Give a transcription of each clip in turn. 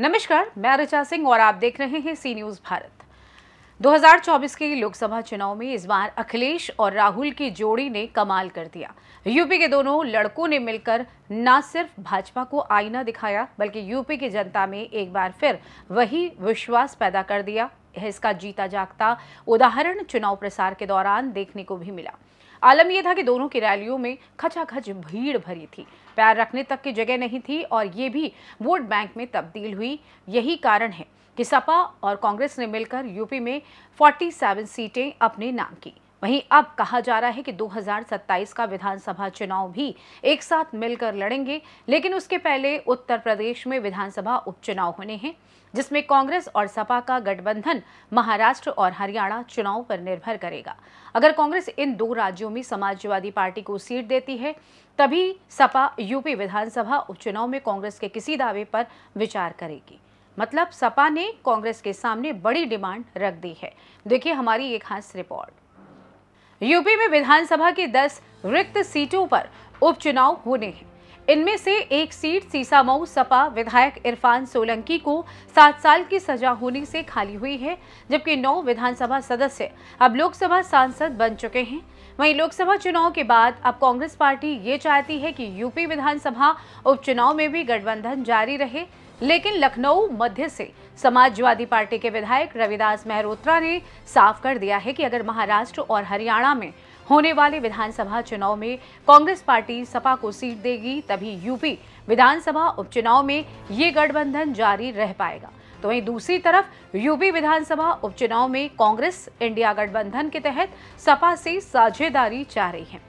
नमस्कार मैं रचा सिंह और आप देख रहे हैं सी न्यूज़ भारत 2024 के लोकसभा चुनाव में इस बार अखिलेश और राहुल की जोड़ी ने कमाल कर दिया यूपी के दोनों लड़कों ने मिलकर न सिर्फ भाजपा को आईना दिखाया बल्कि यूपी की जनता में एक बार फिर वही विश्वास पैदा कर दिया इसका जीता जागता उदाहरण चुनाव प्रसार के दौरान देखने को भी मिला आलम यह था कि दोनों की रैलियों में खचाखच भीड़ भरी थी पैर रखने तक की जगह नहीं थी और ये भी वोट बैंक में तब्दील हुई यही कारण है कि सपा और कांग्रेस ने मिलकर यूपी में 47 सीटें अपने नाम की वहीं अब कहा जा रहा है कि 2027 का विधानसभा चुनाव भी एक साथ मिलकर लड़ेंगे लेकिन उसके पहले उत्तर प्रदेश में विधानसभा उपचुनाव होने हैं जिसमें कांग्रेस और सपा का गठबंधन महाराष्ट्र और हरियाणा चुनाव पर निर्भर करेगा अगर कांग्रेस इन दो राज्यों में समाजवादी पार्टी को सीट देती है तभी सपा यूपी विधानसभा उपचुनाव में कांग्रेस के किसी दावे पर विचार करेगी मतलब सपा ने कांग्रेस के सामने बड़ी डिमांड रख दी है देखिए हमारी एक खास रिपोर्ट यूपी में विधानसभा की 10 रिक्त सीटों पर उपचुनाव होने हैं इनमें से एक सीट सीसामऊ सपा विधायक इरफान सोलंकी को सात साल की सजा होने से खाली हुई है जबकि नौ विधानसभा सदस्य अब लोकसभा सांसद बन चुके हैं वहीं लोकसभा चुनाव के बाद अब कांग्रेस पार्टी ये चाहती है कि यूपी विधानसभा उपचुनाव में भी गठबंधन जारी रहे लेकिन लखनऊ मध्य से समाजवादी पार्टी के विधायक रविदास मेहरोत्रा ने साफ कर दिया है कि अगर महाराष्ट्र और हरियाणा में होने वाले विधानसभा चुनाव में कांग्रेस पार्टी सपा को सीट देगी तभी यूपी विधानसभा उपचुनाव में ये गठबंधन जारी रह पाएगा तो वहीं दूसरी तरफ यूपी विधानसभा उपचुनाव में कांग्रेस इंडिया गठबंधन के तहत सपा से साझेदारी चाह रही है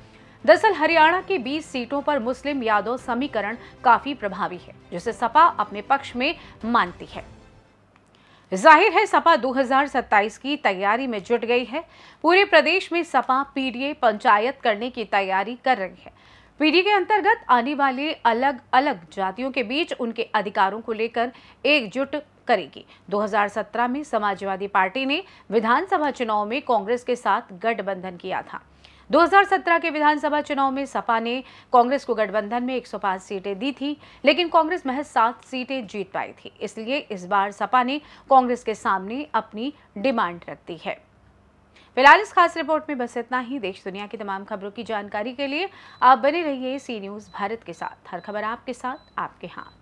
दरअसल हरियाणा की 20 सीटों पर मुस्लिम यादव समीकरण काफी प्रभावी है जिसे सपा अपने पक्ष में मानती है जाहिर है सपा 2027 की तैयारी में जुट गई है पूरे प्रदेश में सपा पीडीए पंचायत करने की तैयारी कर रही है पीडीए के अंतर्गत आने वाले अलग अलग जातियों के बीच उनके अधिकारों को लेकर एकजुट करेगी 2017 में समाजवादी पार्टी ने विधानसभा चुनाव में कांग्रेस के साथ गठबंधन किया था 2017 के विधानसभा चुनाव में सपा ने कांग्रेस को गठबंधन में 105 सीटें दी थी लेकिन कांग्रेस महज सात सीटें जीत पाई थी इसलिए इस बार सपा ने कांग्रेस के सामने अपनी डिमांड रख दी है फिलहाल इस खास रिपोर्ट में बस इतना ही देश दुनिया की तमाम खबरों की जानकारी के लिए आप बने रहिए सी न्यूज़ भारत के साथ हर खबर आपके साथ आपके हाथ